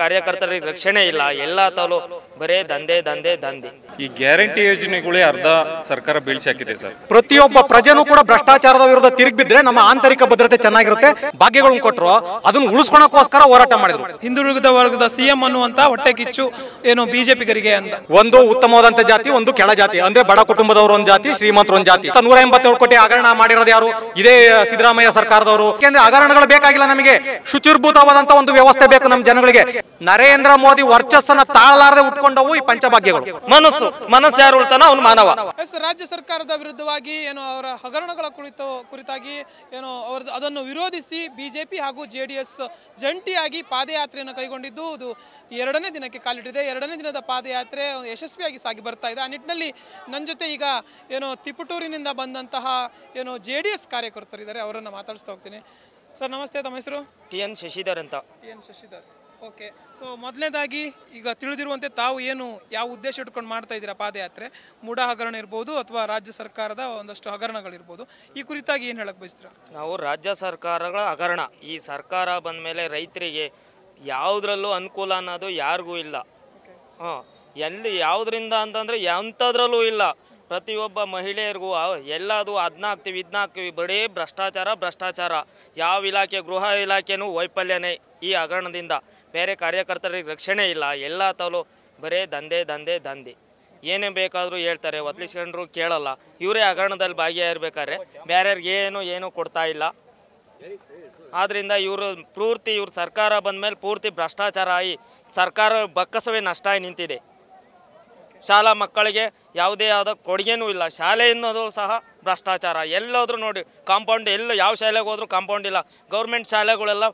ಕಾರ್ಯಕರ್ತರಿಗೆ ರಕ್ಷಣೆ ಇಲ್ಲ ಎಲ್ಲ ತಾಲು ಬರೇ ದಂಧೆ ದಂಧೆ ದಂಧೆ ಈ ಗ್ಯಾರಂಟಿ ಯೋಜನೆಗಳೇ ಅರ್ಧ ಸರ್ಕಾರ ಬೀಳ್ಸಿ ಹಾಕಿದೆ ಸರ್ ಪ್ರತಿಯೊಬ್ಬ ಪ್ರಜೆನೂ ಕೂಡ ಭ್ರಷ್ಟಾಚಾರದ ವಿರುದ್ಧ ಬಿದ್ರೆ ನಮ್ಮ ಆಂತರಿಕ ಭದ್ರತೆ ಚೆನ್ನಾಗಿರುತ್ತೆ ಭಾಗ್ಯಗಳನ್ನು ಕೊಟ್ಟರು ಅದನ್ನು ಉಳಿಸ್ಕೊಳಕೋಸ್ಕರ ಹೋರಾಟ ಮಾಡಿದ್ರು ಹಿಂದುಳಿದ ವರ್ಗದ ಸಿಎಂ ಅನ್ನುವಂತ ಹೊಟ್ಟೆ ಕಿಚ್ಚು ಏನು ಬಿಜೆಪಿಗರಿಗೆ ಅಂತ ಒಂದು ಉತ್ತಮವಾದಂತ ಜಾತಿ ಒಂದು ಕೆಳ ಜಾತಿ ಅಂದ್ರೆ ಬಡ ಕುಟುಂಬದವರು ಒಂದು ಜಾತಿ ಶ್ರೀಮಂತರು ಒಂದು ಜಾತಿ ನೂರ ಎಂಬತ್ತೇಳು ಕೋಟಿ ಹಗರಣ ಮಾಡಿರೋದು ಯಾರು ಇದೇ ಸಿದ್ದರಾಮಯ್ಯ ಸರ್ಕಾರದವರು ಯಾಕೆಂದ್ರೆ ಹಗರಣಗಳು ಬೇಕಾಗಿಲ್ಲ ನಮಗೆ ಶುಚಿರ್ಭೂತವಾದಂತ ಒಂದು ವ್ಯವಸ್ಥೆ ಬೇಕು ನಮ್ಮ ಜನಗಳಿಗೆ ನರೇಂದ್ರ ಮೋದಿ ವರ್ಚಸ್ಸನ್ನ ತಾಳಲಾರದೆ ಉಟ್ಕೊಂಡವು ಈ ಪಂಚಭಾಗ್ಯಗಳು ಮನಸ್ಸು ಮನಸ್ಸು ಯಾರು ಅವನು ಮಾನವ ರಾಜ್ಯ ಸರ್ಕಾರದ ವಿರುದ್ಧವಾಗಿ ಏನು ಅವರ ಹಗರಣಗಳ ಕುರಿತು ಕುರಿತಾಗಿ ಏನು ಅವರ ಅದನ್ನು ವಿರೋಧಿಸಿ ಬಿಜೆಪಿ ಹಾಗೂ ಜೆಡಿಎಸ್ ಜಂಟಿಯಾಗಿ ಪಾದಯಾತ್ರೆಯನ್ನು ಕೈಗೊಂಡಿದ್ದು ಇದು ಎರಡನೇ ದಿನಕ್ಕೆ ಕಾಲಿಟ್ಟಿದೆ ಎರಡನೇ ದಿನದ ಪಾದಯಾತ್ರೆ ಯಶಸ್ವಿಯಾಗಿ ಸಾಗಿ ಬರ್ತಾ ಇದೆ ಆ ನಿಟ್ಟಿನಲ್ಲಿ ನನ್ನ ಜೊತೆ ಈಗ ಏನು ತಿಪುಟೂರಿನಿಂದ ಬಂದಂತಹ ಏನು ಜೆ ಡಿ ಎಸ್ ಕಾರ್ಯಕರ್ತರಿದ್ದಾರೆ ಅವರನ್ನು ಮಾತಾಡಿಸ್ತಾ ಹೋಗ್ತೀನಿ ಸರ್ ನಮಸ್ತೆ ತಮ್ಮ ಹೆಸರು ಟಿ ಎನ್ ಶಶಿಧರ್ ಅಂತ T N Shashidhar okay so ಮೊದಲನೇದಾಗಿ ಈಗ ತಿಳಿದಿರುವಂತೆ ತಾವು ಏನು ಯಾವ ಉದ್ದೇಶ ಇಟ್ಕೊಂಡು ಮಾಡ್ತಾ ಇದ್ದೀರಾ ಪಾದಯಾತ್ರೆ ಮೂಡ ಹಗರಣ ಇರ್ಬೋದು ಅಥವಾ ರಾಜ್ಯ ಸರ್ಕಾರದ ಒಂದಷ್ಟು ಹಗರಣಗಳಿರ್ಬೋದು ಈ ಕುರಿತಾಗಿ ಏನು ಹೇಳಕ್ಕೆ ಬಯಸ್ತೀರಾ ನಾವು ರಾಜ್ಯ ಸರ್ಕಾರಗಳ ಹಗರಣ ಈ ಸರ್ಕಾರ ಬಂದ ಮೇಲೆ ರೈತರಿಗೆ ಯಾವುದ್ರಲ್ಲೂ ಅನುಕೂಲ ಅನ್ನೋದು ಯಾರಿಗೂ ಇಲ್ಲ ಹಾಂ ಎಲ್ಲಿ ಯಾವುದರಿಂದ ಅಂತಂದರೆ ಎಂಥದ್ರಲ್ಲೂ ಇಲ್ಲ ಪ್ರತಿಯೊಬ್ಬ ಮಹಿಳೆಯರಿಗೂ ಎಲ್ಲದು ಅದನ್ನ ಹಾಕ್ತೀವಿ ಇದನ್ನ ಬರೀ ಭ್ರಷ್ಟಾಚಾರ ಭ್ರಷ್ಟಾಚಾರ ಯಾವ ಇಲಾಖೆ ಗೃಹ ಇಲಾಖೆನೂ ವೈಫಲ್ಯನೇ ಈ ಹಗರಣದಿಂದ ಬೇರೆ ಕಾರ್ಯಕರ್ತರಿಗೆ ರಕ್ಷಣೆ ಇಲ್ಲ ಎಲ್ಲ ತಲೂ ಬರೇ ದಂಧೆ ದಂಧೆ ದಂಧೆ ಏನೇ ಬೇಕಾದರೂ ಹೇಳ್ತಾರೆ ಒದಲಿಸ್ಕೊಂಡ್ರು ಕೇಳಲ್ಲ ಇವರೇ ಹಗರಣದಲ್ಲಿ ಭಾಗಿಯಾಗಿರ್ಬೇಕಾದ್ರೆ ಬೇರೆಯವ್ರಿಗೆ ಏನು ಏನು ಕೊಡ್ತಾ ಇಲ್ಲ ಆದ್ದರಿಂದ ಇವರು ಪೂರ್ತಿ ಇವ್ರ ಸರ್ಕಾರ ಬಂದ ಮೇಲೆ ಪೂರ್ತಿ ಭ್ರಷ್ಟಾಚಾರ ಆಗಿ ಸರ್ಕಾರ ಬಕ್ಕಸವೇ ನಷ್ಟ ನಿಂತಿದೆ ಶಾಲಾ ಮಕ್ಕಳಿಗೆ ಯಾವುದೇ ಆದ ಕೊಡುಗೆನೂ ಇಲ್ಲ ಶಾಲೆ ಅನ್ನೋದು ಸಹ ಭ್ರಷ್ಟಾಚಾರ ಎಲ್ಲೋದ್ರೂ ನೋಡಿ ಕಾಂಪೌಂಡ್ ಎಲ್ಲೂ ಯಾವ ಶಾಲೆಗೆ ಹೋದರೂ ಕಾಂಪೌಂಡ್ ಇಲ್ಲ ಗೌರ್ಮೆಂಟ್ ಶಾಲೆಗಳೆಲ್ಲ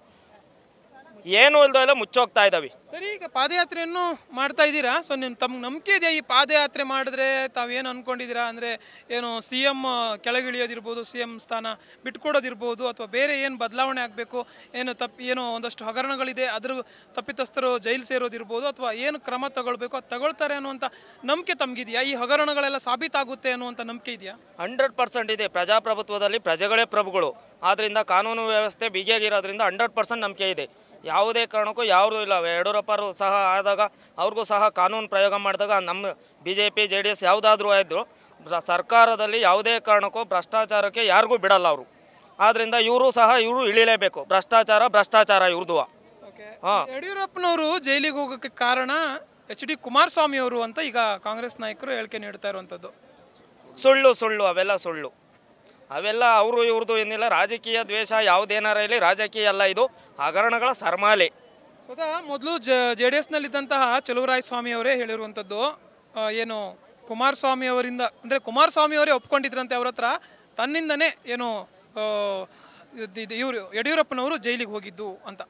ಏನು ಇಲ್ದೋ ಇಲ್ಲ ಮುಚ್ಚೋಗ್ತಾ ಇದ್ದಾವೆ ಸರಿ ಈಗ ಪಾದಯಾತ್ರೆಯನ್ನು ಮಾಡ್ತಾ ಇದ್ದೀರಾ ಸೊ ನಿಮ್ಮ ತಮ್ಗೆ ನಂಬಿಕೆ ಇದೆಯಾ ಈ ಪಾದಯಾತ್ರೆ ಮಾಡಿದ್ರೆ ತಾವೇನು ಅನ್ಕೊಂಡಿದ್ದೀರಾ ಅಂದರೆ ಏನು ಸಿ ಎಂ ಕೆಳಗಿಳಿಯೋದಿರ್ಬೋದು ಸಿ ಎಂ ಸ್ಥಾನ ಬಿಟ್ಕೊಡೋದಿರ್ಬೋದು ಅಥವಾ ಬೇರೆ ಏನು ಬದಲಾವಣೆ ಆಗಬೇಕು ಏನು ತಪ್ಪು ಏನು ಒಂದಷ್ಟು ಹಗರಣಗಳಿದೆ ಅದ್ರ ತಪ್ಪಿತಸ್ಥರು ಜೈಲು ಸೇರೋದಿರ್ಬೋದು ಅಥವಾ ಏನು ಕ್ರಮ ತಗೊಳ್ಬೇಕು ಅದು ತಗೊಳ್ತಾರೆ ಅನ್ನುವಂಥ ನಂಬಿಕೆ ತಮ್ಗಿದೆಯಾ ಈ ಹಗರಣಗಳೆಲ್ಲ ಸಾಬೀತಾಗುತ್ತೆ ಅನ್ನುವಂಥ ನಂಬಿಕೆ ಇದೆಯಾ ಹಂಡ್ರೆಡ್ ಪರ್ಸೆಂಟ್ ಇದೆ ಪ್ರಜಾಪ್ರಭುತ್ವದಲ್ಲಿ ಪ್ರಜೆಗಳೇ ಪ್ರಭುಗಳು ಆದ್ರಿಂದ ಕಾನೂನು ವ್ಯವಸ್ಥೆ ಬಿಗಿಯಾಗಿರೋದ್ರಿಂದ ಹಂಡ್ರೆಡ್ ಪರ್ಸೆಂಟ್ ನಂಬಿಕೆ ಇದೆ ಯಾವುದೇ ಕಾರಣಕ್ಕೂ ಯಾರು ಇಲ್ಲ ಯಡಿಯೂರಪ್ಪರು ಸಹ ಆದಾಗ ಅವ್ರಿಗೂ ಸಹ ಕಾನೂನು ಪ್ರಯೋಗ ಮಾಡಿದಾಗ ನಮ್ಮ B J P J D S ಯಾವುದಾದ್ರೂ ಆಯಿತು ಸರ್ಕಾರದಲ್ಲಿ ಯಾವುದೇ ಕಾರಣಕ್ಕೂ ಭ್ರಷ್ಟಾಚಾರಕ್ಕೆ ಯಾರಿಗೂ ಬಿಡಲ್ಲ ಅವರು ಆದ್ದರಿಂದ ಇವರು ಸಹ ಇವರು ಇಳಿಲೇಬೇಕು ಭ್ರಷ್ಟಾಚಾರ ಭ್ರಷ್ಟಾಚಾರ ಇವ್ರದ್ದು ಹಾಂ ಯಡಿಯೂರಪ್ಪನವರು ಜೈಲಿಗೆ ಹೋಗೋಕ್ಕೆ ಕಾರಣ ಎಚ್ ಡಿ ಕುಮಾರಸ್ವಾಮಿ ಅವರು ಅಂತ ಈಗ ಕಾಂಗ್ರೆಸ್ ನಾಯಕರು ಹೇಳಿಕೆ ನೀಡ್ತಾ ಇರುವಂಥದ್ದು ಸುಳ್ಳು ಸುಳ್ಳು ಅವೆಲ್ಲ ಸುಳ್ಳು ಅವೆಲ್ಲ ಅವರು ಇವ್ರದ್ದು ಏನಿಲ್ಲ ರಾಜಕೀಯ ದ್ವೇಷ ಯಾವುದೇನಾರ ಇಲ್ಲಿ ರಾಜಕೀಯ ಅಲ್ಲ ಇದು ಹಗರಣಗಳ ಸರ್ಮಾಲೆ ಸ್ವತಃ ಮೊದಲು ಜ ಜೆ ಡಿ ಎಸ್ನಲ್ಲಿದ್ದಂತಹ ಸ್ವಾಮಿ ಅವರೇ ಹೇಳಿರುವಂಥದ್ದು ಏನು ಕುಮಾರಸ್ವಾಮಿ ಅವರಿಂದ ಅಂದರೆ ಕುಮಾರಸ್ವಾಮಿ ಅವರೇ ಒಪ್ಕೊಂಡಿದ್ರಂತೆ ಅವ್ರ ಹತ್ರ ತನ್ನಿಂದನೇ ಏನು ಇವರು ಯಡಿಯೂರಪ್ಪನವರು ಜೈಲಿಗೆ ಹೋಗಿದ್ದು ಅಂತ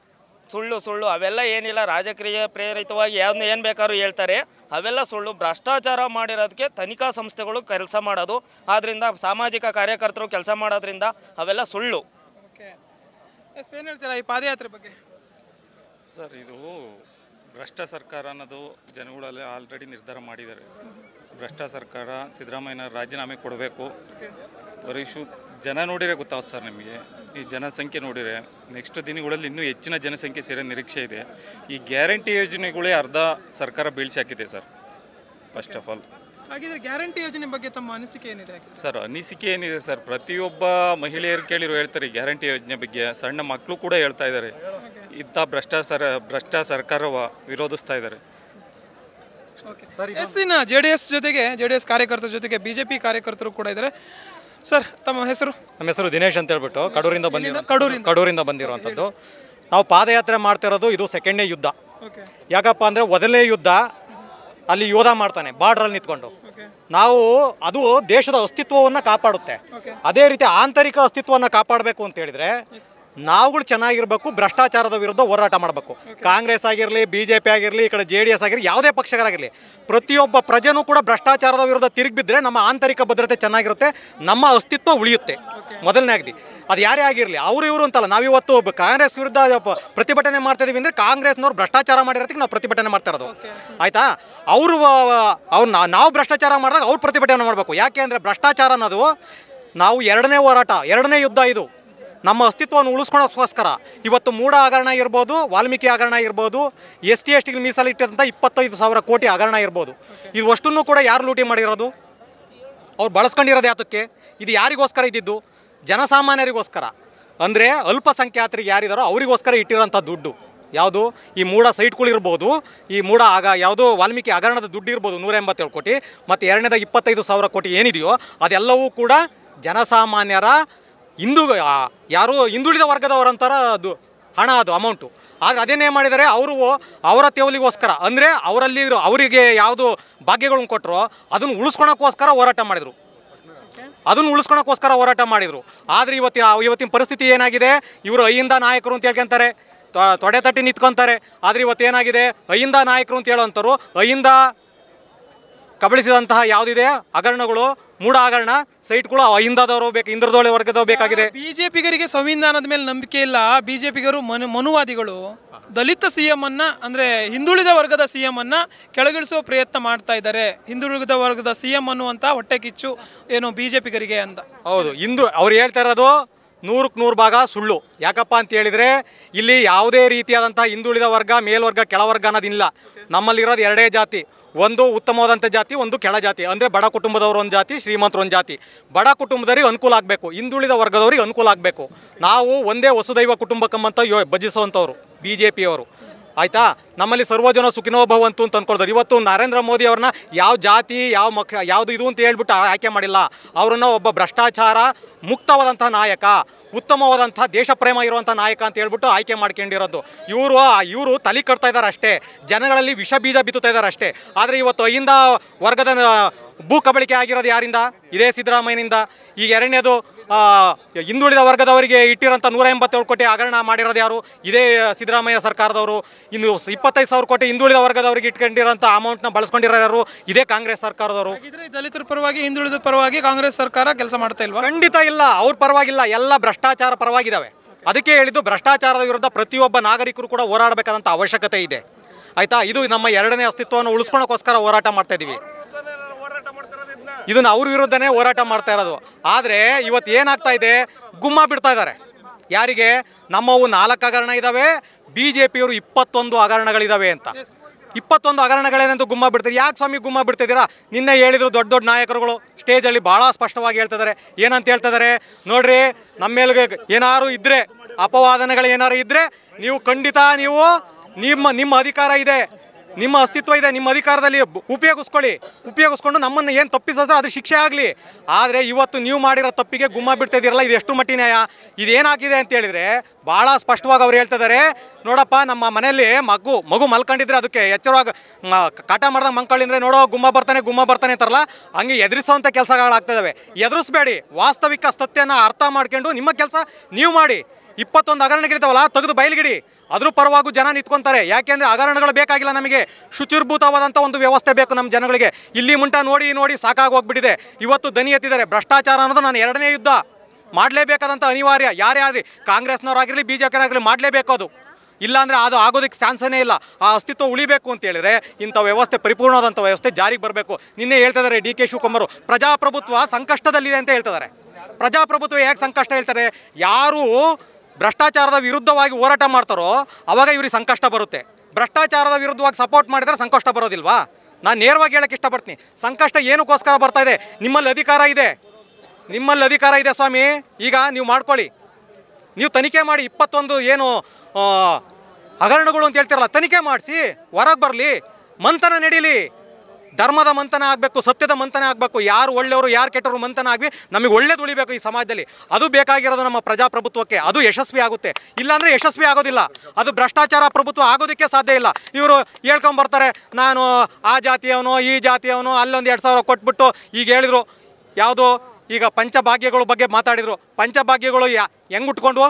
ಸುಳ್ಳು ಸುಳ್ಳು ಅವೆಲ್ಲ ಏನಿಲ್ಲ ರಾಜಕೀಯ ಪ್ರೇರಿತವಾಗಿ ಯಾವ್ದು ಏನು ಬೇಕಾದ್ರು ಹೇಳ್ತಾರೆ ಅವೆಲ್ಲ ಸುಳ್ಳು ಭ್ರಷ್ಟಾಚಾರ ಮಾಡಿರೋದಕ್ಕೆ ತನಿಖಾ ಸಂಸ್ಥೆಗಳು ಕೆಲಸ ಮಾಡೋದು ಆದ್ದರಿಂದ ಸಾಮಾಜಿಕ ಕಾರ್ಯಕರ್ತರು ಕೆಲಸ ಮಾಡೋದ್ರಿಂದ ಅವೆಲ್ಲ ಸುಳ್ಳು ಏನು ಹೇಳ್ತೀರಾ ಈ ಪಾದಯಾತ್ರೆ ಬಗ್ಗೆ ಸರ್ ಇದು ಭ್ರಷ್ಟ ಸರ್ಕಾರ ಅನ್ನೋದು ಜನಗಳಲ್ಲಿ ಆಲ್ರೆಡಿ ನಿರ್ಧಾರ ಮಾಡಿದ್ದಾರೆ ಭ್ರಷ್ಟ ಸರ್ಕಾರ ಸಿದ್ದರಾಮಯ್ಯನ ರಾಜೀನಾಮೆ ಕೊಡಬೇಕು ಪರಿಶು ಜನ ನೋಡಿರೇ ಗೊತ್ತಾಗುತ್ತೆ ಸರ್ ನಿಮಗೆ ಈ ಜನಸಂಖ್ಯೆ ನೋಡಿದರೆ ನೆಕ್ಸ್ಟ್ ದಿನಗಳಲ್ಲಿ ಇನ್ನೂ ಹೆಚ್ಚಿನ ಜನಸಂಖ್ಯೆ ಸೇರೋ ನಿರೀಕ್ಷೆ ಇದೆ ಈ ಗ್ಯಾರಂಟಿ ಯೋಜನೆಗಳೇ ಅರ್ಧ ಸರ್ಕಾರ ಬೀಳ್ಸಿ ಹಾಕಿದೆ ಸರ್ ಫಸ್ಟ್ ಆಫ್ ಆಲ್ ಹಾಗಿದ್ರೆ ಗ್ಯಾರಂಟಿ ಯೋಜನೆ ಬಗ್ಗೆ ತಮ್ಮ ಅನಿಸಿಕೆ ಏನಿದೆ ಸರ್ ಅನಿಸಿಕೆ ಏನಿದೆ ಸರ್ ಪ್ರತಿಯೊಬ್ಬ ಮಹಿಳೆಯರು ಕೇಳಿರು ಹೇಳ್ತಾರೆ ಗ್ಯಾರಂಟಿ ಯೋಜನೆ ಬಗ್ಗೆ ಸಣ್ಣ ಮಕ್ಕಳು ಕೂಡ ಹೇಳ್ತಾ ಇದ್ದಾರೆ ಇಂಥ ಭ್ರಷ್ಟಾಚಾರ ಭ್ರಷ್ಟ ಸರ್ಕಾರವ ವಿರೋಧಿಸ್ತಾ ಇದ್ದಾರೆ ಜೆ ಡಿ ಎಸ್ ಜೊತೆಗೆ ಜೆ ಡಿ ಎಸ್ ಕಾರ್ಯಕರ್ತರ ಜೊತೆಗೆ ಬಿಜೆಪಿ ಕಾರ್ಯಕರ್ತರು ಕೂಡ ಇದ್ದಾರೆ ಸರ್ ತಮ್ಮ ಹೆಸರು ನಮ್ಮ ಹೆಸರು ದಿನೇಶ್ ಅಂತ ಹೇಳ್ಬಿಟ್ಟು ಕಡೂರಿಂದ ಬಂದಿರೋ ಕಡೂರಿಂದ ಬಂದಿರುವಂಥದ್ದು ನಾವು ಪಾದಯಾತ್ರೆ ಮಾಡ್ತಿರೋದು ಇದು ಸೆಕೆಂಡೇ ಯುದ್ಧ ಯಾಕಪ್ಪ ಅಂದರೆ ಮೊದಲನೇ ಯುದ್ಧ ಅಲ್ಲಿ ಯೋಧ ಮಾಡ್ತಾನೆ ಬಾರ್ಡ್ರಲ್ಲಿ ನಿಂತ್ಕೊಂಡು ನಾವು ಅದು ದೇಶದ ಅಸ್ತಿತ್ವವನ್ನು ಕಾಪಾಡುತ್ತೆ ಅದೇ ರೀತಿ ಆಂತರಿಕ ಅಸ್ತಿತ್ವವನ್ನು ಕಾಪಾಡಬೇಕು ಅಂತ ಹೇಳಿದ್ರೆ ನಾವುಗಳು ಚೆನ್ನಾಗಿರಬೇಕು ಭ್ರಷ್ಟಾಚಾರದ ವಿರುದ್ಧ ಹೋರಾಟ ಮಾಡಬೇಕು ಕಾಂಗ್ರೆಸ್ ಆಗಿರಲಿ ಬಿ ಜೆ ಪಿ ಆಗಿರಲಿ ಈ ಕಡೆ ಜೆ ಡಿ ಎಸ್ ಆಗಿರಲಿ ಯಾವುದೇ ಪಕ್ಷಗಳಾಗಿರಲಿ ಪ್ರತಿಯೊಬ್ಬ ಪ್ರಜೆನೂ ಕೂಡ ಭ್ರಷ್ಟಾಚಾರದ ವಿರುದ್ಧ ತಿರುಗಿಬಿದ್ರೆ ನಮ್ಮ ಆಂತರಿಕ ಭದ್ರತೆ ಚೆನ್ನಾಗಿರುತ್ತೆ ನಮ್ಮ ಅಸ್ತಿತ್ವ ಉಳಿಯುತ್ತೆ ಮೊದಲನೇ ಆಗಲಿ ಅದು ಯಾರೇ ಆಗಿರಲಿ ಅವರು ಇವರು ಅಂತಲ್ಲ ನಾವು ಇವತ್ತು ಕಾಂಗ್ರೆಸ್ ವಿರುದ್ಧ ಪ್ರತಿಭಟನೆ ಮಾಡ್ತಾ ಇದೀವಿ ಅಂದರೆ ಕಾಂಗ್ರೆಸ್ನವ್ರು ಭ್ರಷ್ಟಾಚಾರ ಮಾಡಿರೋದಕ್ಕೆ ನಾವು ಪ್ರತಿಭಟನೆ ಮಾಡ್ತಾ ಇರೋದು ಆಯಿತಾ ಅವರು ಅವ್ರು ನಾವು ಭ್ರಷ್ಟಾಚಾರ ಮಾಡಿದಾಗ ಅವ್ರು ಪ್ರತಿಭಟನೆ ಮಾಡಬೇಕು ಯಾಕೆ ಅಂದರೆ ಭ್ರಷ್ಟಾಚಾರ ಅನ್ನೋದು ನಾವು ಎರಡನೇ ಹೋರಾಟ ಎರಡನೇ ಯುದ್ಧ ಇದು ನಮ್ಮ ಅಸ್ತಿತ್ವವನ್ನು ಉಳಿಸ್ಕೊಳೋಕ್ಕೋಸ್ಕರ ಇವತ್ತು ಮೂಡ ಹಗರಣ ಇರ್ಬೋದು ವಾಲ್ಮೀಕಿ ಹಗರಣ ಇರ್ಬೋದು ಎಸ್ ಟಿ ಎಸ್ ಟಿಗೆ ಮೀಸಲಿಟ್ಟಿದ್ದಂಥ ಇಪ್ಪತ್ತೈದು ಸಾವಿರ ಕೋಟಿ ಹಗರಣ ಇರ್ಬೋದು ಇವಷ್ಟನ್ನು ಕೂಡ ಯಾರು ಲೂಟಿ ಮಾಡಿರೋದು ಅವ್ರು ಬಳಸ್ಕೊಂಡಿರೋದು ಯಾತಕ್ಕೆ ಇದು ಯಾರಿಗೋಸ್ಕರ ಇದ್ದಿದ್ದು ಜನಸಾಮಾನ್ಯರಿಗೋಸ್ಕರ ಅಂದರೆ ಅಲ್ಪಸಂಖ್ಯಾತರಿಗೆ ಯಾರಿದಾರೋ ಅವರಿಗೋಸ್ಕರ ಇಟ್ಟಿರೋಂಥ ದುಡ್ಡು ಯಾವುದು ಈ ಮೂಡ ಸೈಟ್ಗಳಿರ್ಬೋದು ಈ ಮೂಡ ಆಗ ಯಾವುದು ವಾಲ್ಮೀಕಿ ಹಗರಣದ ದುಡ್ಡು ಇರ್ಬೋದು ನೂರ ಎಂಬತ್ತೇಳು ಕೋಟಿ ಮತ್ತು ಎರಡನೇದಾಗ ಇಪ್ಪತ್ತೈದು ಸಾವಿರ ಕೋಟಿ ಏನಿದೆಯೋ ಅದೆಲ್ಲವೂ ಕೂಡ ಜನಸಾಮಾನ್ಯರ ಹಿಂದೂ ಯಾರು ಹಿಂದುಳಿದ ವರ್ಗದವರಂತಾರ ಅದು ಹಣ ಅದು ಅಮೌಂಟು ಆದರೆ ಅದೇನೇ ಮಾಡಿದರೆ ಅವರು ಅವರ ತೇವಲಿಗೋಸ್ಕರ ಅಂದರೆ ಅವರಲ್ಲಿ ಅವರಿಗೆ ಯಾವುದು ಭಾಗ್ಯಗಳನ್ನು ಕೊಟ್ಟರು ಅದನ್ನು ಉಳಿಸ್ಕೊಳಕ್ಕೋಸ್ಕರ ಹೋರಾಟ ಮಾಡಿದರು ಅದನ್ನು ಉಳಿಸ್ಕೊಳಕ್ಕೋಸ್ಕರ ಹೋರಾಟ ಮಾಡಿದರು ಆದರೆ ಇವತ್ತಿನ ಇವತ್ತಿನ ಪರಿಸ್ಥಿತಿ ಏನಾಗಿದೆ ಇವರು ಅಯ್ಯಿಂದ ನಾಯಕರು ಅಂತ ಹೇಳ್ಕೊಂತಾರೆ ತೊಡೆ ತಟ್ಟಿ ನಿಂತ್ಕೊಂತಾರೆ ಆದರೆ ಇವತ್ತೇನಾಗಿದೆ ಅಯ್ಯಿಂದ ನಾಯಕರು ಅಂತ ಹೇಳುವಂಥರು ಅಯ್ಯಿಂದ ಕಬಳಿಸಿದಂತಹ ಯಾವುದಿದೆ ಹಗರಣಗಳು ಮೂಡ ಆಗರಣ ಸೈಟ್ ಕೂಡ ಹಿಂದಾದವರು ಬೇಕು ಇಂದ್ರದೋಳೆ ವರ್ಗದವರು ಬೇಕಾಗಿದೆ ಬಿಜೆಪಿಗರಿಗೆ ಸಂವಿಧಾನದ ಮೇಲೆ ನಂಬಿಕೆ ಇಲ್ಲ ಬಿಜೆಪಿಗರು ಮನು ಮನುವಾದಿಗಳು ದಲಿತ ಸಿ ಎಂ ಅನ್ನ ಅಂದ್ರೆ ಹಿಂದುಳಿದ ವರ್ಗದ ಸಿ ಎಂ ಅನ್ನ ಕೆಳಗಿಳಿಸುವ ಪ್ರಯತ್ನ ಮಾಡ್ತಾ ಇದ್ದಾರೆ ಹಿಂದುಳಿದ ವರ್ಗದ ಸಿ ಅನ್ನುವಂತ ಹೊಟ್ಟೆ ಕಿಚ್ಚು ಏನು ಬಿಜೆಪಿಗರಿಗೆ ಅಂತ ಹೌದು ಇಂದು ಅವ್ರು ಹೇಳ್ತಾ ಇರೋದು ನೂರಕ್ಕೆ ನೂರು ಭಾಗ ಸುಳ್ಳು ಯಾಕಪ್ಪ ಅಂತ ಹೇಳಿದ್ರೆ ಇಲ್ಲಿ ಯಾವುದೇ ರೀತಿಯಾದಂಥ ಹಿಂದುಳಿದ ವರ್ಗ ಮೇಲ್ವರ್ಗ ಕೆಳವರ್ಗ ಅನ್ನೋದಿಲ್ಲ ನಮ್ಮಲ್ಲಿರೋದು ಎರಡೇ ಜಾತಿ ಒಂದು ಉತ್ತಮವಾದಂಥ ಜಾತಿ ಒಂದು ಕೆಳ ಜಾತಿ ಅಂದರೆ ಬಡ ಕುಟುಂಬದವರು ಒಂದು ಜಾತಿ ಶ್ರೀಮಂತರು ಒಂದು ಜಾತಿ ಬಡ ಕುಟುಂಬದವ್ರಿಗೆ ಅನುಕೂಲ ಆಗಬೇಕು ಹಿಂದುಳಿದ ವರ್ಗದವ್ರಿಗೆ ಅನುಕೂಲ ಆಗಬೇಕು ನಾವು ಒಂದೇ ವಸುದೈವ ಅಂತ ಯೋ ಭಜಿಸುವಂಥವ್ರು ಬಿ ಜೆ ಪಿಯವರು ಆಯಿತಾ ನಮ್ಮಲ್ಲಿ ಸರ್ವಜನ ಸುಖಿನೋಭವ ಅಂತ ಅಂದ್ಕೊಳ್ತಾರೆ ಇವತ್ತು ನರೇಂದ್ರ ಮೋದಿ ಅವ್ರನ್ನ ಯಾವ ಜಾತಿ ಯಾವ ಮಕ್ ಯಾವುದು ಇದು ಅಂತ ಹೇಳ್ಬಿಟ್ಟು ಆಯ್ಕೆ ಮಾಡಿಲ್ಲ ಅವ್ರನ್ನ ಒಬ್ಬ ಭ್ರಷ್ಟಾಚಾರ ಮುಕ್ತವಾದಂಥ ನಾಯಕ ಉತ್ತಮವಾದಂಥ ದೇಶ ಪ್ರೇಮ ಇರುವಂಥ ನಾಯಕ ಅಂತ ಹೇಳ್ಬಿಟ್ಟು ಆಯ್ಕೆ ಮಾಡ್ಕೊಂಡಿರೋದು ಇವರು ಇವರು ತಲೆ ಕಟ್ತಾ ಇದ್ದಾರೆ ಅಷ್ಟೇ ಜನಗಳಲ್ಲಿ ವಿಷ ಬೀಜ ಬಿತ್ತುತ್ತಾ ಇದ್ದಾರೆ ಅಷ್ಟೇ ಆದರೆ ಇವತ್ತು ಅಹಿಂದ ವರ್ಗದ ಭೂ ಕಬಳಿಕೆ ಆಗಿರೋದು ಯಾರಿಂದ ಇದೇ ಸಿದ್ದರಾಮಯ್ಯನಿಂದ ಈಗ ಎರಡನೇದು ಹಿಂದುಳಿದ ವರ್ಗದವರಿಗೆ ಇಟ್ಟಿರೋಂಥ ನೂರ ಎಂಬತ್ತೇಳು ಕೋಟಿ ಹಗರಣ ಮಾಡಿರೋದು ಯಾರು ಇದೇ ಸಿದ್ದರಾಮಯ್ಯ ಸರ್ಕಾರದವರು ಇನ್ನು ಇಪ್ಪತ್ತೈದು ಸಾವಿರ ಕೋಟಿ ಹಿಂದುಳಿದ ವರ್ಗದವರಿಗೆ ಇಟ್ಕೊಂಡಿರೋಂಥ ಅಮೌಂಟ್ನ ಬಳಸ್ಕೊಂಡಿರೋ ಯಾರು ಇದೇ ಕಾಂಗ್ರೆಸ್ ಸರ್ಕಾರದವರು ದಲಿತರ ಪರವಾಗಿ ಹಿಂದುಳಿದ ಪರವಾಗಿ ಕಾಂಗ್ರೆಸ್ ಸರ್ಕಾರ ಕೆಲಸ ಮಾಡ್ತಾ ಇಲ್ವಾ ಖಂಡಿತ ಇಲ್ಲ ಅವ್ರ ಪರವಾಗಿಲ್ಲ ಎಲ್ಲ ಭ್ರಷ್ಟ ಭ್ರಷ್ಟಾಚಾರ ಪರವಾಗಿದ್ದಾವೆ ಅದಕ್ಕೆ ಹೇಳಿದ್ದು ಭ್ರಷ್ಟಾಚಾರದ ವಿರುದ್ಧ ಪ್ರತಿಯೊಬ್ಬ ನಾಗರಿಕರು ಕೂಡ ಹೋರಾಡಬೇಕಾದಂಥ ಅವಶ್ಯಕತೆ ಇದೆ ಆಯಿತಾ ಇದು ನಮ್ಮ ಎರಡನೇ ಅಸ್ತಿತ್ವವನ್ನು ಉಳಿಸ್ಕೊಳಕ್ಕೋಸ್ಕರ ಹೋರಾಟ ಮಾಡ್ತಾ ಇದ್ದೀವಿ ಇದನ್ನು ಅವ್ರ ವಿರುದ್ಧನೇ ಹೋರಾಟ ಮಾಡ್ತಾ ಇರೋದು ಆದರೆ ಇವತ್ತು ಏನಾಗ್ತಾ ಇದೆ ಗುಮ್ಮ ಬಿಡ್ತಾ ಇದ್ದಾರೆ ಯಾರಿಗೆ ನಮ್ಮವು ನಾಲ್ಕು ಹಗರಣ ಇದ್ದಾವೆ ಬಿ ಜೆ ಪಿಯವರು ಇಪ್ಪತ್ತೊಂದು ಹಗರಣಗಳಿದ್ದಾವೆ ಅಂತ ಇಪ್ಪತ್ತೊಂದು ಹಗರಣಗಳೇನಂತ ಗುಮ್ಮ ಬಿಡ್ತೀರಿ ಯಾಕೆ ಸ್ವಾಮಿ ಗುಮ್ಮ ಬಿಡ್ತಿದ್ದೀರಾ ನಿನ್ನೆ ಹೇಳಿದ್ರು ದೊಡ್ಡ ದೊಡ್ಡ ನಾಯಕರುಗಳು ಸ್ಟೇಜಲ್ಲಿ ಭಾಳ ಸ್ಪಷ್ಟವಾಗಿ ಹೇಳ್ತಿದ್ದಾರೆ ಏನಂತ ಹೇಳ್ತಿದ್ದಾರೆ ನೋಡ್ರಿ ನಮ್ಮ ಏನಾದ್ರು ಏನಾರು ಇದ್ದರೆ ಅಪವಾದನೆಗಳು ಏನಾರು ಇದ್ದರೆ ನೀವು ಖಂಡಿತ ನೀವು ನಿಮ್ಮ ನಿಮ್ಮ ಅಧಿಕಾರ ಇದೆ ನಿಮ್ಮ ಅಸ್ತಿತ್ವ ಇದೆ ನಿಮ್ಮ ಅಧಿಕಾರದಲ್ಲಿ ಉಪಯೋಗಿಸ್ಕೊಳ್ಳಿ ಉಪಯೋಗಿಸ್ಕೊಂಡು ನಮ್ಮನ್ನು ಏನು ತಪ್ಪಿಸಿದ್ರೆ ಅದು ಶಿಕ್ಷೆ ಆಗಲಿ ಆದರೆ ಇವತ್ತು ನೀವು ಮಾಡಿರೋ ತಪ್ಪಿಗೆ ಗುಮ್ಮ ಬಿಡ್ತಾ ಇದ್ದೀರಲ್ಲ ಇದು ಎಷ್ಟು ಮಟ್ಟಿ ನ್ಯಾಯ ಇದೇನಾಗಿದೆ ಅಂತ ಭಾಳ ಸ್ಪಷ್ಟವಾಗಿ ಅವ್ರು ಹೇಳ್ತಿದ್ದಾರೆ ನೋಡಪ್ಪ ನಮ್ಮ ಮನೆಯಲ್ಲಿ ಮಗು ಮಗು ಮಲ್ಕೊಂಡಿದ್ರೆ ಅದಕ್ಕೆ ಎಚ್ಚರವಾಗಿ ಕಾಟ ಮಾಡ್ದಂಗೆ ಮಂಕೊಳ್ಳಿಂದ್ರೆ ನೋಡೋ ಗುಮ್ಮ ಬರ್ತಾನೆ ಗುಮ್ಮ ಬರ್ತಾನೆ ಅಂತಾರಲ್ಲ ಹಂಗೆ ಎದುರಿಸೋವಂಥ ಕೆಲಸಗಳಾಗ್ತದವೆ ಎದುರಿಸ್ಬೇಡಿ ವಾಸ್ತವಿಕ ಸತ್ಯನ ಅರ್ಥ ಮಾಡ್ಕೊಂಡು ನಿಮ್ಮ ಕೆಲಸ ನೀವು ಮಾಡಿ ಇಪ್ಪತ್ತೊಂದು ಹಗರಣಗಳಿರ್ತಾವಲ್ಲ ತೆಗೆದು ಬಯಲುಗಿಡಿ ಅದ್ರ ಪರವಾಗೂ ಜನ ನಿಂತ್ಕೊಂತಾರೆ ಯಾಕೆಂದರೆ ಹಗರಣಗಳು ಬೇಕಾಗಿಲ್ಲ ನಮಗೆ ಶುಚಿರ್ಭೂತವಾದಂಥ ಒಂದು ವ್ಯವಸ್ಥೆ ಬೇಕು ನಮ್ಮ ಜನಗಳಿಗೆ ಇಲ್ಲಿ ಮುಂಟ ನೋಡಿ ನೋಡಿ ಸಾಕಾಗೋಗ್ಬಿಟ್ಟಿದೆ ಇವತ್ತು ದನಿ ಎತ್ತಿದ್ದಾರೆ ಭ್ರಷ್ಟಾಚಾರ ಅನ್ನೋದು ನಾನು ಎರಡನೇ ಯುದ್ಧ ಮಾಡಲೇಬೇಕಾದಂಥ ಅನಿವಾರ್ಯ ಯಾರೇ ಆಗಲಿ ಕಾಂಗ್ರೆಸ್ನವರಾಗಿರಲಿ ಬಿ ಜೆ ಮಾಡಲೇಬೇಕು ಅದು ಇಲ್ಲಾಂದರೆ ಅದು ಆಗೋದಕ್ಕೆ ಚಾನ್ಸನೇ ಇಲ್ಲ ಆ ಅಸ್ತಿತ್ವ ಉಳಿಬೇಕು ಅಂತೇಳಿದರೆ ಇಂಥ ವ್ಯವಸ್ಥೆ ಪರಿಪೂರ್ಣವಾದಂಥ ವ್ಯವಸ್ಥೆ ಜಾರಿಗೆ ಬರಬೇಕು ನಿನ್ನೆ ಹೇಳ್ತಾ ಇದ್ದಾರೆ ಡಿ ಕೆ ಶಿವಕುಮಾರ್ ಪ್ರಜಾಪ್ರಭುತ್ವ ಸಂಕಷ್ಟದಲ್ಲಿದೆ ಅಂತ ಹೇಳ್ತಿದ್ದಾರೆ ಪ್ರಜಾಪ್ರಭುತ್ವ ಯಾಕೆ ಸಂಕಷ್ಟ ಹೇಳ್ತಾರೆ ಯಾರೂ ಭ್ರಷ್ಟಾಚಾರದ ವಿರುದ್ಧವಾಗಿ ಹೋರಾಟ ಮಾಡ್ತಾರೋ ಅವಾಗ ಇವ್ರಿಗೆ ಸಂಕಷ್ಟ ಬರುತ್ತೆ ಭ್ರಷ್ಟಾಚಾರದ ವಿರುದ್ಧವಾಗಿ ಸಪೋರ್ಟ್ ಮಾಡಿದರೆ ಸಂಕಷ್ಟ ಬರೋದಿಲ್ವಾ ನಾನು ನೇರವಾಗಿ ಹೇಳಕ್ಕೆ ಇಷ್ಟಪಡ್ತೀನಿ ಸಂಕಷ್ಟ ಏನಕ್ಕೋಸ್ಕರ ಬರ್ತಾ ಇದೆ ನಿಮ್ಮಲ್ಲಿ ಅಧಿಕಾರ ಇದೆ ನಿಮ್ಮಲ್ಲಿ ಅಧಿಕಾರ ಇದೆ ಸ್ವಾಮಿ ಈಗ ನೀವು ಮಾಡ್ಕೊಳ್ಳಿ ನೀವು ತನಿಖೆ ಮಾಡಿ ಇಪ್ಪತ್ತೊಂದು ಏನು ಹಗರಣಗಳು ಅಂತ ಹೇಳ್ತಿರಲ್ಲ ತನಿಖೆ ಮಾಡಿಸಿ ಹೊರಗೆ ಬರಲಿ ಮಂಥನ ನಡೀಲಿ ಧರ್ಮದ ಮಂಥನ ಆಗಬೇಕು ಸತ್ಯದ ಮಂಥನ ಆಗಬೇಕು ಯಾರು ಒಳ್ಳೆಯವರು ಯಾರು ಕೆಟ್ಟವರು ಮಂಥನ ಆಗಿ ನಮಗೆ ಒಳ್ಳೇದು ಉಳಿಬೇಕು ಈ ಸಮಾಜದಲ್ಲಿ ಅದು ಬೇಕಾಗಿರೋದು ನಮ್ಮ ಪ್ರಜಾಪ್ರಭುತ್ವಕ್ಕೆ ಅದು ಯಶಸ್ವಿ ಆಗುತ್ತೆ ಇಲ್ಲಾಂದರೆ ಯಶಸ್ವಿ ಆಗೋದಿಲ್ಲ ಅದು ಭ್ರಷ್ಟಾಚಾರ ಪ್ರಭುತ್ವ ಆಗೋದಕ್ಕೆ ಸಾಧ್ಯ ಇಲ್ಲ ಇವರು ಹೇಳ್ಕೊಂಬರ್ತಾರೆ ನಾನು ಆ ಜಾತಿಯವನು ಈ ಜಾತಿಯವನು ಅಲ್ಲೊಂದು ಎರಡು ಸಾವಿರ ಕೊಟ್ಬಿಟ್ಟು ಈಗ ಹೇಳಿದರು ಯಾವುದು ಈಗ ಪಂಚಭಾಗ್ಯಗಳ ಬಗ್ಗೆ ಮಾತಾಡಿದರು ಪಂಚಭಾಗ್ಯಗಳು ಯಾ ಹೆಂಗೆ ಉಟ್ಕೊಂಡ್ವು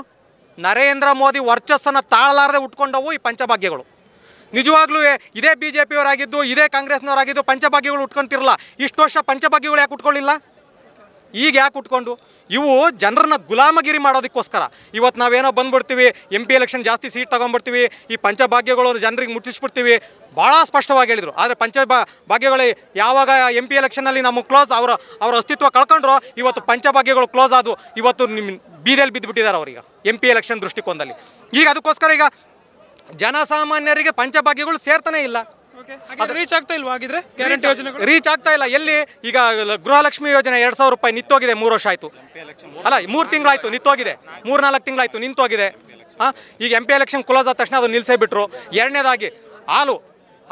ನರೇಂದ್ರ ಮೋದಿ ವರ್ಚಸ್ಸನ್ನು ತಾಳಲಾರದೆ ಉಟ್ಕೊಂಡವು ಈ ಪಂಚಭಾಗ್ಯಗಳು ನಿಜವಾಗ್ಲೂ ಇದೇ ಬಿ ಜೆ ಪಿಯವರಾಗಿದ್ದು ಇದೇ ಕಾಂಗ್ರೆಸ್ನವರಾಗಿದ್ದು ಪಂಚಭಾಗ್ಯಗಳು ಉಟ್ಕೊಂತಿರಲ್ಲ ಇಷ್ಟು ವರ್ಷ ಪಂಚಭಾಗ್ಯಗಳು ಯಾಕೆ ಉಟ್ಕೊಳ್ಳಿಲ್ಲ ಈಗ ಯಾಕೆ ಉಟ್ಕೊಂಡು ಇವು ಜನರನ್ನ ಗುಲಾಮಗಿರಿ ಮಾಡೋದಕ್ಕೋಸ್ಕರ ಇವತ್ತು ನಾವೇನೋ ಬಂದ್ಬಿಡ್ತೀವಿ ಎಂ ಪಿ ಎಲೆಕ್ಷನ್ ಜಾಸ್ತಿ ಸೀಟ್ ತೊಗೊಂಡ್ಬಿಡ್ತೀವಿ ಈ ಪಂಚಭಾಗ್ಯಗಳು ಜನರಿಗೆ ಮುಟ್ಟಿಸ್ಬಿಡ್ತೀವಿ ಭಾಳ ಸ್ಪಷ್ಟವಾಗಿ ಹೇಳಿದರು ಆದರೆ ಪಂಚ ಭಾಗ್ಯಗಳು ಯಾವಾಗ ಎಂ ಪಿ ಎಲೆಕ್ಷನಲ್ಲಿ ನಮ್ಮ ಕ್ಲೋಸ್ ಅವರ ಅವರ ಅಸ್ತಿತ್ವ ಕಳ್ಕೊಂಡ್ರು ಇವತ್ತು ಪಂಚಭಾಗ್ಯಗಳು ಕ್ಲೋಸ್ ಆದವು ಇವತ್ತು ನಿಮ್ಮ ಬೀದಿಯಲ್ಲಿ ಬಿದ್ದುಬಿಟ್ಟಿದ್ದಾರೆ ಬಿಟ್ಟಿದ್ದಾರೆ ಎಂ ಪಿ ಎಲೆಕ್ಷನ್ ದೃಷ್ಟಿಕೋನದಲ್ಲಿ ಈಗ ಅದಕ್ಕೋಸ್ಕರ ಈಗ ಜನಸಾಮಾನ್ಯರಿಗೆ ಪಂಚಭಾಗ್ಯಗಳು ಸೇರ್ತಾನೆ ಇಲ್ಲ ರೀಚ್ ಆಗ್ತಾ ಗ್ಯಾರಂಟಿ ರೀಚ್ ಆಗ್ತಾ ಇಲ್ಲ ಎಲ್ಲಿ ಈಗ ಗೃಹಲಕ್ಷ್ಮಿ ಯೋಜನೆ ಎರಡ್ ಸಾವಿರ ರೂಪಾಯಿ ನಿಂತೋಗಿದೆ ಮೂರು ವರ್ಷ ಆಯ್ತು ಅಲ್ಲ ಮೂರು ತಿಂಗಳಾಯ್ತು ನಿಂತೋಗಿದೆ ಮೂರ್ ನಾಲ್ಕು ತಿಂಗಳಾಯ್ತು ನಿಂತೋಗಿದೆ ಹಾಂ ಈಗ ಎಂ ಪಿ ಎಲೆಕ್ಷನ್ ಕ್ಲೋಸ್ ಆದ ತಕ್ಷಣ ಅದು ನಿಲ್ಸೇ ಬಿಟ್ರು ಎರಡನೇದಾಗಿ ಹಾಲು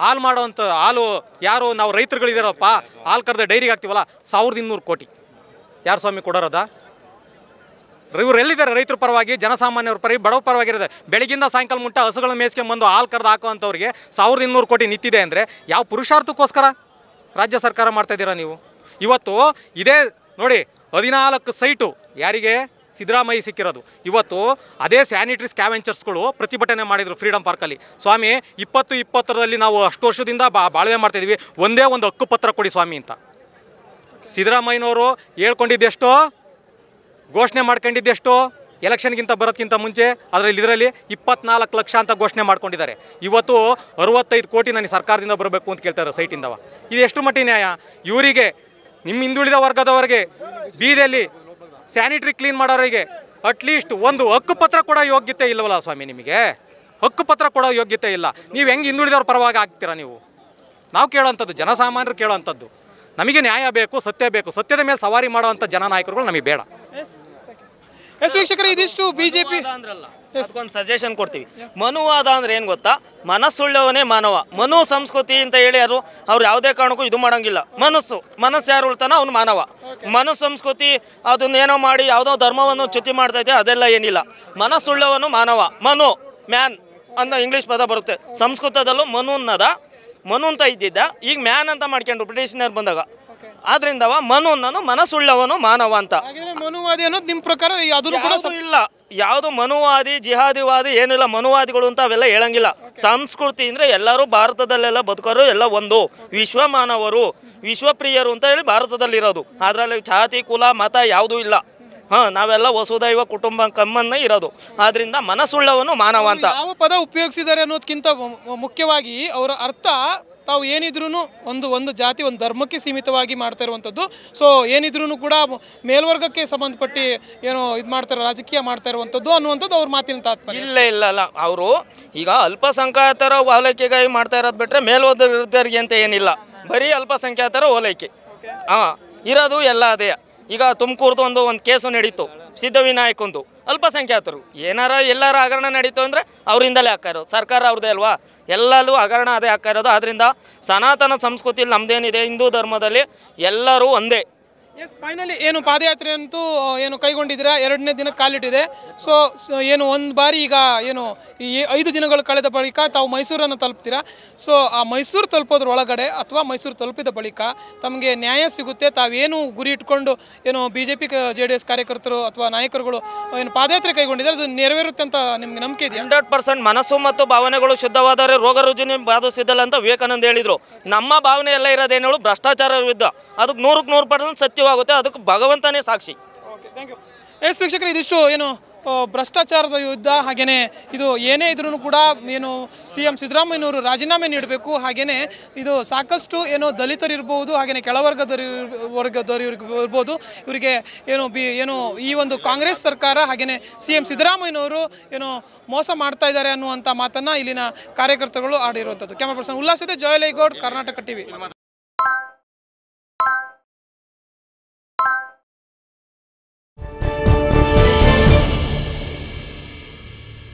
ಹಾಲು ಮಾಡುವಂತ ಹಾಲು ಯಾರು ನಾವು ರೈತರುಗಳಿದಾರಪ್ಪ ಹಾಲು ಕರೆದ ಡೈರಿಗೆ ಹಾಕ್ತೀವಲ್ಲ ಸಾವಿರದ ಇನ್ನೂರು ಕೋಟಿ ಯಾರು ಸ್ವಾಮಿ ಕೊಡೋರದ ಇವ್ರು ಎಲ್ಲಿದ್ದಾರೆ ರೈತರ ಪರವಾಗಿ ಜನಸಾಮಾನ್ಯರ ಪರಿ ಬಡವ ಪರವಾಗಿರುತ್ತೆ ಬೆಳಗಿಂದ ಸಾಯಂಕಾಲ ಮುಂಟ ಹಸುಗಳ ಮೇಸ್ಕೊಂಡು ಬಂದು ಹಾಲು ಕರೆದು ಹಾಕುವಂಥವ್ರಿಗೆ ಸಾವಿರದ ಇನ್ನೂರು ಕೋಟಿ ನಿಂತಿದೆ ಅಂದರೆ ಯಾವ ಪುರುಷಾರ್ಥಕ್ಕೋಸ್ಕರ ರಾಜ್ಯ ಸರ್ಕಾರ ಮಾಡ್ತಾಯಿದ್ದೀರಾ ನೀವು ಇವತ್ತು ಇದೇ ನೋಡಿ ಹದಿನಾಲ್ಕು ಸೈಟು ಯಾರಿಗೆ ಸಿದ್ದರಾಮಯ್ಯ ಸಿಕ್ಕಿರೋದು ಇವತ್ತು ಅದೇ ಸ್ಯಾನಿಟ್ರಿ ಸ್ಕ್ಯಾವೆಂಚರ್ಸ್ಗಳು ಪ್ರತಿಭಟನೆ ಮಾಡಿದರು ಫ್ರೀಡಂ ಪಾರ್ಕಲ್ಲಿ ಸ್ವಾಮಿ ಇಪ್ಪತ್ತು ಇಪ್ಪತ್ತರಲ್ಲಿ ನಾವು ಅಷ್ಟು ವರ್ಷದಿಂದ ಬಾ ಬಾಳ್ವೆ ಮಾಡ್ತಾಯಿದ್ವಿ ಒಂದೇ ಒಂದು ಹಕ್ಕು ಪತ್ರ ಕೊಡಿ ಸ್ವಾಮಿ ಅಂತ ಸಿದ್ದರಾಮಯ್ಯನವರು ಹೇಳ್ಕೊಂಡಿದ್ದೆಷ್ಟೋ ಘೋಷಣೆ ಮಾಡ್ಕೊಂಡಿದ್ದೆಷ್ಟು ಎಲೆಕ್ಷನ್ಗಿಂತ ಬರೋದಕ್ಕಿಂತ ಮುಂಚೆ ಅದರಲ್ಲಿ ಇದರಲ್ಲಿ ಇಪ್ಪತ್ನಾಲ್ಕು ಲಕ್ಷ ಅಂತ ಘೋಷಣೆ ಮಾಡ್ಕೊಂಡಿದ್ದಾರೆ ಇವತ್ತು ಅರವತ್ತೈದು ಕೋಟಿ ನನಗೆ ಸರ್ಕಾರದಿಂದ ಬರಬೇಕು ಅಂತ ಕೇಳ್ತಾರೆ ಸೈಟಿಂದವ ಇದು ಎಷ್ಟು ಮಟ್ಟಿ ನ್ಯಾಯ ಇವರಿಗೆ ನಿಮ್ಮ ಹಿಂದುಳಿದ ವರ್ಗದವರಿಗೆ ಬೀದಿಯಲ್ಲಿ ಸ್ಯಾನಿಟ್ರಿ ಕ್ಲೀನ್ ಮಾಡೋರಿಗೆ ಅಟ್ಲೀಸ್ಟ್ ಒಂದು ಹಕ್ಕುಪತ್ರ ಕೂಡ ಯೋಗ್ಯತೆ ಇಲ್ಲವಲ್ಲ ಸ್ವಾಮಿ ನಿಮಗೆ ಹಕ್ಕುಪತ್ರ ಕೊಡೋ ಯೋಗ್ಯತೆ ಇಲ್ಲ ನೀವು ಹೆಂಗೆ ಹಿಂದುಳಿದವ್ರ ಪರವಾಗಿ ಆಗ್ತೀರಾ ನೀವು ನಾವು ಕೇಳೋವಂಥದ್ದು ಜನಸಾಮಾನ್ಯರು ಕೇಳೋವಂಥದ್ದು ನಮಗೆ ನ್ಯಾಯ ಬೇಕು ಸತ್ಯ ಬೇಕು ಸತ್ಯದ ಮೇಲೆ ಸವಾರಿ ಮಾಡುವಂಥ ಜನ ನಾಯಕರುಗಳು ನಮಗೆ ಬೇಡ ಎಸ್ ವೀಕ್ಷಕರು ಇದಿಷ್ಟು ಬಿಜೆಪಿ ಒಂದು ಸಜೆಷನ್ ಕೊಡ್ತೀವಿ ಮನುವಾದ ಅಂದ್ರೆ ಏನು ಗೊತ್ತಾ ಮನಸ್ಸುಳ್ಳವನೇ ಮಾನವ ಮನು ಸಂಸ್ಕೃತಿ ಅಂತ ಹೇಳಿ ಅವರು ಅವ್ರು ಯಾವುದೇ ಕಾರಣಕ್ಕೂ ಇದು ಮಾಡೋಂಗಿಲ್ಲ ಮನಸ್ಸು ಮನಸ್ಸು ಯಾರು ಉಳ್ತಾನ ಅವ್ನು ಮಾನವ ಮನು ಸಂಸ್ಕೃತಿ ಅದನ್ನೇನೋ ಮಾಡಿ ಯಾವುದೋ ಧರ್ಮವನ್ನು ಚ್ಯುತಿ ಮಾಡ್ತಾ ಇದೆ ಅದೆಲ್ಲ ಏನಿಲ್ಲ ಮನಸ್ಸುಳ್ಳವನು ಮಾನವ ಮನು ಮ್ಯಾನ್ ಅನ್ನೋ ಇಂಗ್ಲೀಷ್ ಪದ ಬರುತ್ತೆ ಸಂಸ್ಕೃತದಲ್ಲೂ ಮನು ಅನ್ನದ ಮನು ಅಂತ ಇದ್ದಿದ್ದ ಈಗ ಮ್ಯಾನ್ ಅಂತ ಮಾಡ್ಕೊಂಡ್ರು ಬ್ರಿಟಿಷ್ನವ್ರು ಬಂದಾಗ ಆದ್ರಿಂದವ ಮನು ಅನ್ನೋನು ಮನಸ್ಸುಳ್ಳವನು ಮಾನವ ಅಂತ ಮನುವಾದಿ ಅನ್ನೋದು ನಿಮ್ಮ ಪ್ರಕಾರ ಇಲ್ಲ ಯಾವುದು ಮನುವಾದಿ ಜಿಹಾದಿವಾದಿ ಏನಿಲ್ಲ ಮನುವಾದಿಗಳು ಅಂತ ಅವೆಲ್ಲ ಹೇಳಂಗಿಲ್ಲ ಸಂಸ್ಕೃತಿ ಅಂದ್ರೆ ಎಲ್ಲರೂ ಭಾರತದಲ್ಲೆಲ್ಲ ಬದುಕರು ಎಲ್ಲ ಒಂದು ವಿಶ್ವ ಮಾನವರು ವಿಶ್ವಪ್ರಿಯರು ಅಂತ ಹೇಳಿ ಭಾರತದಲ್ಲಿರೋದು ಅದರಲ್ಲಿ ಜಾತಿ ಕುಲ ಮತ ಯಾವುದೂ ಇಲ್ಲ ಹಾಂ ನಾವೆಲ್ಲ ವಸುದೈವ ಕುಟುಂಬ ಕಮ್ಮನ್ನ ಇರೋದು ಆದ್ರಿಂದ ಮನಸ್ಸುಳ್ಳವನು ಮಾನವ ಅಂತ ಯಾವ ಪದ ಉಪಯೋಗಿಸಿದ್ದಾರೆ ಅನ್ನೋದಕ್ಕಿಂತ ಮುಖ್ಯವಾಗಿ ಅವರ ಅರ್ಥ ತಾವು ಏನಿದ್ರು ಒಂದು ಒಂದು ಜಾತಿ ಒಂದು ಧರ್ಮಕ್ಕೆ ಸೀಮಿತವಾಗಿ ಮಾಡ್ತಾ ಇರುವಂಥದ್ದು ಸೊ ಏನಿದ್ರು ಕೂಡ ಮೇಲ್ವರ್ಗಕ್ಕೆ ಸಂಬಂಧಪಟ್ಟು ಏನೋ ಇದು ಮಾಡ್ತಾರೆ ರಾಜಕೀಯ ಮಾಡ್ತಾ ಇರುವಂಥದ್ದು ಅನ್ನುವಂಥದ್ದು ಅವ್ರ ಮಾತಿನ ತಾತ್ಪರ್ಯ ಇಲ್ಲ ಇಲ್ಲ ಅಲ್ಲ ಅವರು ಈಗ ಅಲ್ಪಸಂಖ್ಯಾತರ ಓಲೈಕೆಗಾಗಿ ಮಾಡ್ತಾ ಇರೋದು ಬಿಟ್ಟರೆ ವಿರುದ್ಧರಿಗೆ ಅಂತ ಏನಿಲ್ಲ ಬರೀ ಅಲ್ಪಸಂಖ್ಯಾತರ ಓಲೈಕೆ ಹಾಂ ಇರೋದು ಎಲ್ಲ ಅದೇ ಈಗ ತುಮಕೂರ್ದು ಒಂದು ಒಂದು ಕೇಸು ನಡೀತು ಒಂದು ಅಲ್ಪಸಂಖ್ಯಾತರು ಏನಾರ ಎಲ್ಲರ ಹಗರಣ ನಡೀತು ಅಂದರೆ ಅವರಿಂದಲೇ ಹಾಕಿರೋದು ಸರ್ಕಾರ ಅವ್ರದೇ ಅಲ್ವಾ ಎಲ್ಲರೂ ಹಗರಣ ಅದೇ ಹಾಕ್ತಾಯಿರೋದು ಆದ್ದರಿಂದ ಸನಾತನ ಸಂಸ್ಕೃತಿಯಲ್ಲಿ ನಮ್ಮದೇನಿದೆ ಹಿಂದೂ ಧರ್ಮದಲ್ಲಿ ಎಲ್ಲರೂ ಒಂದೇ ಎಸ್ ಫೈನಲಿ ಏನು ಪಾದಯಾತ್ರೆ ಅಂತೂ ಏನು ಕೈಗೊಂಡಿದ್ದೀರಾ ಎರಡನೇ ದಿನ ಕಾಲಿಟ್ಟಿದೆ ಸೊ ಏನು ಒಂದು ಬಾರಿ ಈಗ ಏನು ಈ ಐದು ದಿನಗಳು ಕಳೆದ ಬಳಿಕ ತಾವು ಮೈಸೂರನ್ನು ತಲುಪ್ತೀರಾ ಸೊ ಆ ಮೈಸೂರು ತಲುಪೋದ್ರ ಒಳಗಡೆ ಅಥವಾ ಮೈಸೂರು ತಲುಪಿದ ಬಳಿಕ ತಮಗೆ ನ್ಯಾಯ ಸಿಗುತ್ತೆ ತಾವೇನು ಗುರಿ ಇಟ್ಕೊಂಡು ಏನು B J P J D S ಕಾರ್ಯಕರ್ತರು ಅಥವಾ ನಾಯಕರುಗಳು ಏನು ಪಾದಯಾತ್ರೆ ಕೈಗೊಂಡಿದ್ದಾರೆ ಅದು ನೆರವೇರುತ್ತೆ ಅಂತ ನಿಮ್ಗೆ ನಂಬಿಕೆ ಇದೆ ಹಂಡ್ರೆಡ್ ಪರ್ಸೆಂಟ್ ಮನಸ್ಸು ಮತ್ತು ಭಾವನೆಗಳು ಶುದ್ಧವಾದರೆ ರೋಗ ರುಜಿನ ಬಾಧಿಸಿದ್ದಲ್ಲ ಅಂತ ವಿವೇಕಾನಂದ ಹೇಳಿದರು ನಮ್ಮ ಭಾವನೆ ಎಲ್ಲ ಇರೋದೇನು ಭ್ರಷ್ಟಾಚಾರ ವಿರುದ್ಧ ಅದಕ್ಕೆ ನೂರಕ್ಕೆ ನೂರು ಪರ್ಸೆಂಟ್ ಸತ್ಯ ಸಾಧ್ಯವಾಗುತ್ತೆ ಅದಕ್ಕೆ ಭಗವಂತನೇ ಸಾಕ್ಷಿ ಎಸ್ ವೀಕ್ಷಕರು ಇದಿಷ್ಟು ಏನು ಭ್ರಷ್ಟಾಚಾರದ ಯುದ್ಧ ಹಾಗೆಯೇ ಇದು ಏನೇ ಇದ್ರೂ ಕೂಡ ಏನು ಸಿ ಎಂ ಸಿದ್ದರಾಮಯ್ಯನವರು ರಾಜೀನಾಮೆ ನೀಡಬೇಕು ಹಾಗೆಯೇ ಇದು ಸಾಕಷ್ಟು ಏನು ದಲಿತರಿರ್ಬೋದು ಹಾಗೆಯೇ ಕೆಳವರ್ಗದವರು ವರ್ಗದವರು ಇರ್ಬೋದು ಇವರಿಗೆ ಏನು ಬಿ ಏನು ಈ ಒಂದು ಕಾಂಗ್ರೆಸ್ ಸರ್ಕಾರ ಹಾಗೆಯೇ ಸಿ ಎಂ ಸಿದ್ದರಾಮಯ್ಯನವರು ಏನು ಮೋಸ ಮಾಡ್ತಾ ಇದ್ದಾರೆ ಅನ್ನುವಂಥ ಮಾತನ್ನು ಇಲ್ಲಿನ ಕಾರ್ಯಕರ್ತರುಗಳು ಆಡಿರುವಂಥದ್ದು ಕ್ಯಾಮ್ರಾ ಪರ್ಸನ್ ಉಲ್ಲಾಸ್ ಜೊತೆ ಜಯಲೇಗೌಡ್ ಕರ್ನಾಟಕ ಟಿವಿ